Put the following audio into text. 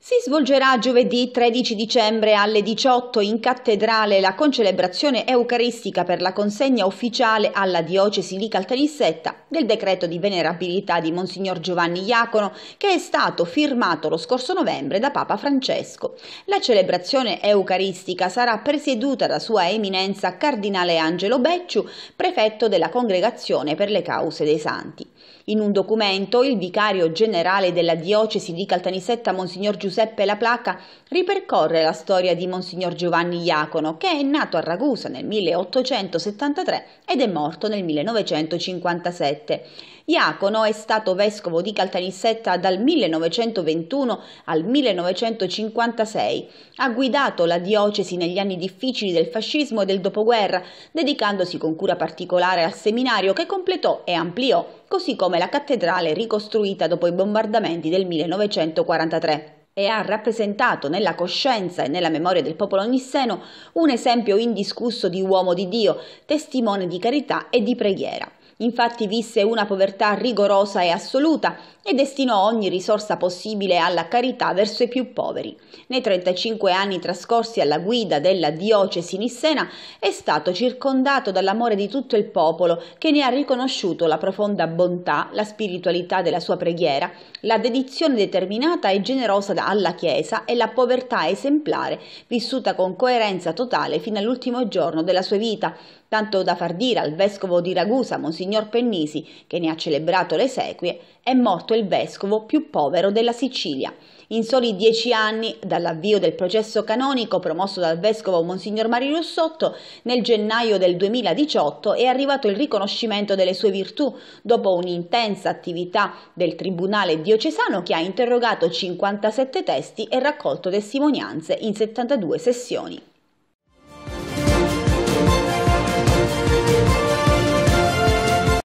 Si svolgerà giovedì 13 dicembre alle 18 in cattedrale la concelebrazione eucaristica per la consegna ufficiale alla diocesi di Caltanissetta del decreto di venerabilità di Monsignor Giovanni Iacono che è stato firmato lo scorso novembre da Papa Francesco. La celebrazione eucaristica sarà presieduta da Sua Eminenza Cardinale Angelo Becciu, prefetto della Congregazione per le cause dei Santi. In un documento il vicario generale della diocesi di Caltanissetta Monsignor Giuseppe Giuseppe La Placa ripercorre la storia di Monsignor Giovanni Iacono, che è nato a Ragusa nel 1873 ed è morto nel 1957. Iacono è stato vescovo di Caltanissetta dal 1921 al 1956. Ha guidato la diocesi negli anni difficili del fascismo e del dopoguerra, dedicandosi con cura particolare al seminario che completò e ampliò, così come la cattedrale ricostruita dopo i bombardamenti del 1943 e ha rappresentato nella coscienza e nella memoria del popolo nisseno un esempio indiscusso di uomo di Dio, testimone di carità e di preghiera infatti visse una povertà rigorosa e assoluta e destinò ogni risorsa possibile alla carità verso i più poveri. Nei 35 anni trascorsi alla guida della diocesi nissena è stato circondato dall'amore di tutto il popolo che ne ha riconosciuto la profonda bontà, la spiritualità della sua preghiera, la dedizione determinata e generosa alla Chiesa e la povertà esemplare vissuta con coerenza totale fino all'ultimo giorno della sua vita, tanto da far dire al vescovo di Ragusa, Monsignor Pennisi, che ne ha celebrato le sequie, è morto il vescovo più povero della Sicilia. In soli dieci anni dall'avvio del processo canonico promosso dal vescovo Monsignor Mario Rossotto, nel gennaio del 2018 è arrivato il riconoscimento delle sue virtù dopo un'intensa attività del Tribunale diocesano che ha interrogato 57 testi e raccolto testimonianze in 72 sessioni.